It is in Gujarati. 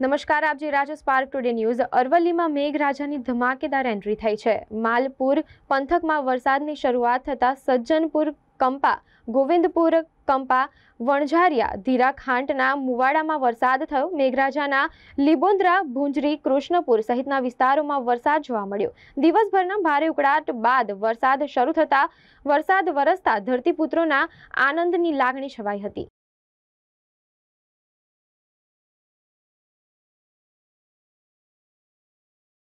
નમસ્કાર આપ જે રાજસ પાર્ક ટુડે ન્યૂઝ અરવલ્લીમાં મેઘરાજાની ધમાકેદાર એન્ટ્રી થઈ છે માલપુર પંથકમાં વરસાદની શરૂઆત થતાં સજ્જનપુર કંપા ગોવિંદપુર કંપા વણઝારિયા ધીરા ખાંટના મુવાડામાં વરસાદ થયો મેઘરાજાના લીબોંદ્રા ભુંજરી કૃષ્ણપુર સહિતના વિસ્તારોમાં વરસાદ જોવા મળ્યો દિવસભરના ભારે ઉકળાટ બાદ વરસાદ શરૂ થતાં વરસાદ વરસતા ધરતીપુત્રોના આનંદની લાગણી છવાઈ હતી